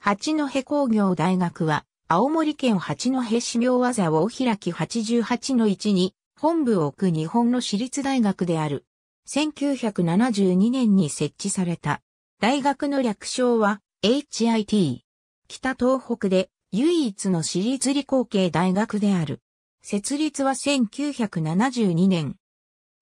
八戸工業大学は、青森県八戸市業技を開き88の1に、本部を置く日本の私立大学である。1972年に設置された。大学の略称は HIT。北東北で唯一の私立理工系大学である。設立は1972年。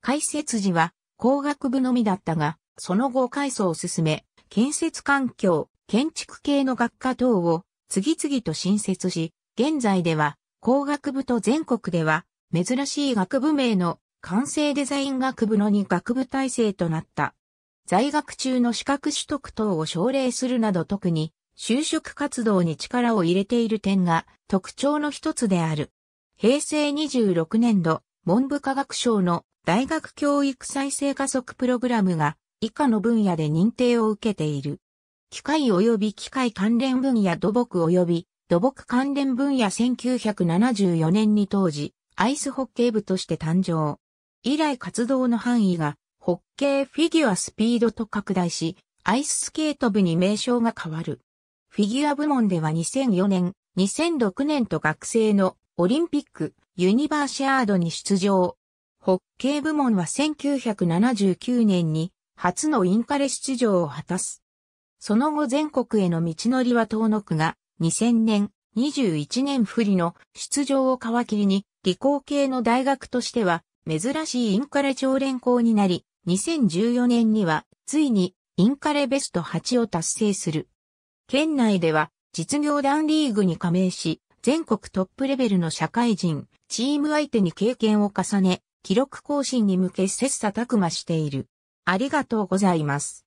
開設時は工学部のみだったが、その後改装を進め、建設環境、建築系の学科等を次々と新設し、現在では工学部と全国では珍しい学部名の完成デザイン学部の2学部体制となった。在学中の資格取得等を奨励するなど特に就職活動に力を入れている点が特徴の一つである。平成26年度、文部科学省の大学教育再生加速プログラムが以下の分野で認定を受けている。機械及び機械関連分野土木及び土木関連分野1974年に当時、アイスホッケー部として誕生。以来活動の範囲が、ホッケーフィギュアスピードと拡大し、アイススケート部に名称が変わる。フィギュア部門では2004年、2006年と学生のオリンピック、ユニバーシアードに出場。ホッケー部門は1979年に初のインカレ出場を果たす。その後全国への道のりは遠のくが2000年、21年不利の出場を皮切りに理工系の大学としては珍しいインカレ常連校になり、2014年にはついにインカレベスト8を達成する。県内では実業団リーグに加盟し、全国トップレベルの社会人、チーム相手に経験を重ね、記録更新に向け切磋琢磨している。ありがとうございます。